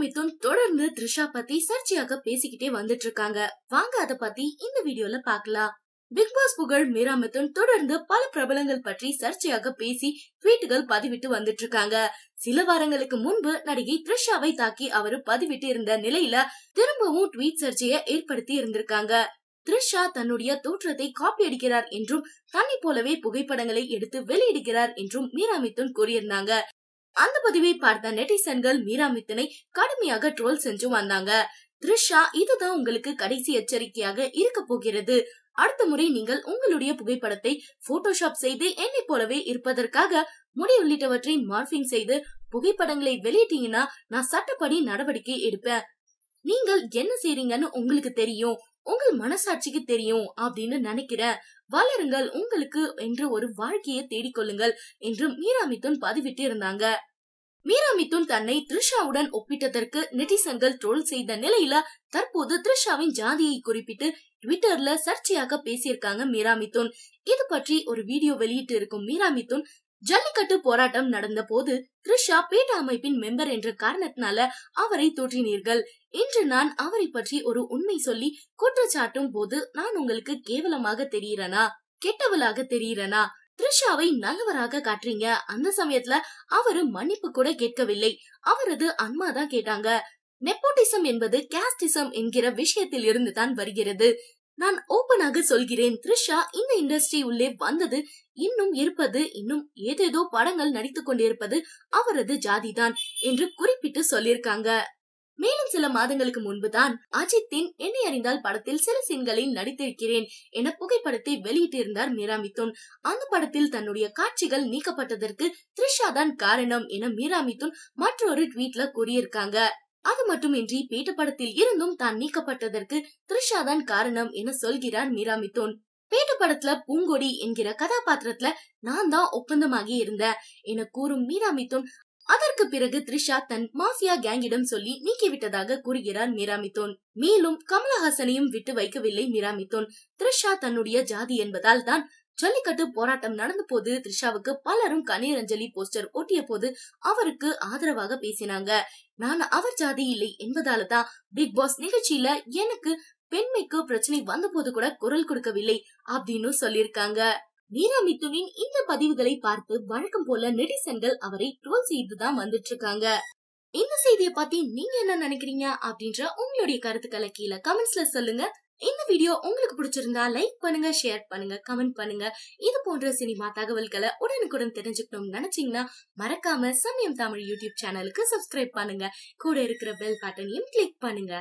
மிதுன் தொடர்ந்து த்ரிஷா பத்தி சர்ச்சையாக பேசிக்கிட்டே வந்துட்டு இருக்காங்க வாங்க அத பத்தி இந்த வீடியோல பாக்கலாம் பிக் பாஸ் புகழ் மீரா மிதுன் தொடர்ந்து பல பிரபலங்கள் பற்றி சர்ச்சையாக பேசி ட்வீட்டுகள் பதிவிட்டு வந்துட்டு இருக்காங்க சில வாரங்களுக்கு முன்பு நடிகை த்ரிஷாவை தாக்கி அவரு பதிவிட்டு இருந்த நிலையில திரும்பவும் ட்வீட் சர்ச்சையை ஏற்படுத்தி இருந்திருக்காங்க த்ரிஷா தன்னுடைய தோற்றத்தை காப்பி அடிக்கிறார் என்றும் தன்னை போலவே புகைப்படங்களை எடுத்து வெளியிடுகிறார் என்றும் மீரா மிதுன் கூறியிருந்தாங்க அந்த பதிவை பார்த்த நெட்டிசன்கள் மீரா மித்தனை கடுமையாக ட்ரோல் செஞ்சு வந்தாங்க த்ரிஷா இதுதான் உங்களுக்கு கடைசி எச்சரிக்கையாக இருக்க போகிறது அடுத்த முறை நீங்கள் உங்களுடைய புகைப்படத்தை போட்டோஷாப் செய்து என்னை போலவே இருப்பதற்காக முடி உள்ளிட்டவற்றை மார்பிங் செய்து புகைப்படங்களை வெளியிட்டீங்கன்னா நான் சட்டப்படி நடவடிக்கை எடுப்பேன் நீங்கள் என்ன செய்றீங்கன்னு உங்களுக்கு தெரியும் உங்கள் மனசாட்சிக்கு தெரியும் அப்படின்னு நினைக்கிறேன் வளருங்கள் உங்களுக்கு என்று ஒரு வாழ்க்கையை தேடிக்கொள்ளுங்கள் என்று மீராமித்துன் பதிவிட்டு இருந்தாங்க மீராமித்துன் தன்னை த்ரிஷாவுடன் ஒப்பிட்டதற்கு நெட்டிசன்கள் ட்ரோல் செய்த நிலையில தற்போது த்ரிஷாவின் ஜாதியை குறிப்பிட்டு ட்விட்டர்ல சர்ச்சையாக பேசியிருக்காங்க மீராமித்துன் இது பற்றி ஒரு வீடியோ வெளியிட்டு இருக்கும் மீராமித்துன் ஜல்லிக்கட்டு போராட்டம் நடந்த போது த்ரிஷா பேட்ட அமைப்பின் மெம்பர் என்ற காரணத்தினால அவரை தோற்றினீர்கள் இன்று நான் அவரை பற்றி ஒரு உண்மை சொல்லி குற்றச்சாட்டும் போது நான் உங்களுக்கு கேவலமாக தெரியிறனா கெட்டவளாக தெரியிறனா த்ரிஷாவை நல்லவராக காட்டுறீங்க அந்த சமயத்துல அவரு மன்னிப்பு கூட கேட்கவில்லை அவரது அம்மா தான் கேட்டாங்க நெப்போட்டிசம் என்பது கேஸ்டிசம் என்கிற விஷயத்தில் இருந்து தான் வருகிறது நான் ஓபனாக சொல்கிறேன் த்ரிஷா இந்த இண்டஸ்ட்ரி உள்ளே வந்தது இன்னும் இருப்பது இன்னும் ஏதேதோ படங்கள் நடித்து கொண்டிருப்பது அவரது ஜாதிதான் என்று குறிப்பிட்டு சொல்லியிருக்காங்க மேலும் சில மாதங்களுக்கு முன்புதான் அஜித்தின் என்னை அறிந்தால் படத்தில் சில சீன்களில் நடித்திருக்கிறேன் என புகைப்படத்தை வெளியிட்டிருந்தார் மீரா அந்த படத்தில் தன்னுடைய காட்சிகள் நீக்கப்பட்டதற்கு த்ரிஷா தான் காரணம் என மீரா மற்றொரு ட்வீட்ல கூறியிருக்காங்க அது மட்டுமின்றி பேட்ட படத்தில் இருந்தும் தான் நீக்கப்பட்டதற்கு த்ரிஷா தான் காரணம் என சொல்கிறார் மீராமித்தோன் பேட்ட படத்துல பூங்கொடி என்கிற கதாபாத்திரத்துல நான் தான் ஒப்பந்தமாகி இருந்த என கூறும் மீராமித்தோன் அதற்கு பிறகு த்ரிஷா தன் மாஃபியா கேங்கிடம் சொல்லி நீக்கிவிட்டதாக கூறுகிறார் மீராமித்தோன் மேலும் கமலஹாசனையும் விட்டு வைக்கவில்லை மீராமித்தோன் த்ரிஷா தன்னுடைய ஜாதி என்பதால் தான் ஜல்லிக்கட்டு போராட்டம் நடந்த போது த்ரிஷாவுக்கு பலரும் கண்ணீர் அஞ்சலி போஸ்டர் ஒட்டிய போது அவருக்கு ஆதரவாக பேசினாங்க நான் அவர் ஜாதி இல்லை என்பதால தான் பிக் பாஸ் நிகழ்ச்சியில எனக்கு பெண்மைக்கு பிரச்சனை வந்த போது கூட குரல் கொடுக்கவில்லை அப்படின்னு சொல்லியிருக்காங்க மீரா மித்துனின் இந்த பதிவுகளை பார்த்து வழக்கம் போல நெடிசன்கள் அவரை ட்ரோல் செய்துதான் வந்துட்டு இருக்காங்க இந்த செய்தியை பத்தி நீங்க என்ன நினைக்கிறீங்க அப்படின்ற உங்களுடைய கருத்துக்களை கீழே கமெண்ட்ஸ்ல சொல்லுங்க இந்த வீடியோ உங்களுக்கு பிடிச்சிருந்தா லைக் பண்ணுங்க ஷேர் பண்ணுங்க கமெண்ட் பண்ணுங்க இது போன்ற சினிமா தகவல்களை உடனுக்குடன் தெரிஞ்சுக்கணும்னு நினைச்சீங்கன்னா மறக்காம சமயம் தமிழ் யூடியூப் சேனலுக்கு சப்ஸ்கிரைப் பண்ணுங்க கூட இருக்கிற பெல் பட்டனையும் கிளிக் பண்ணுங்க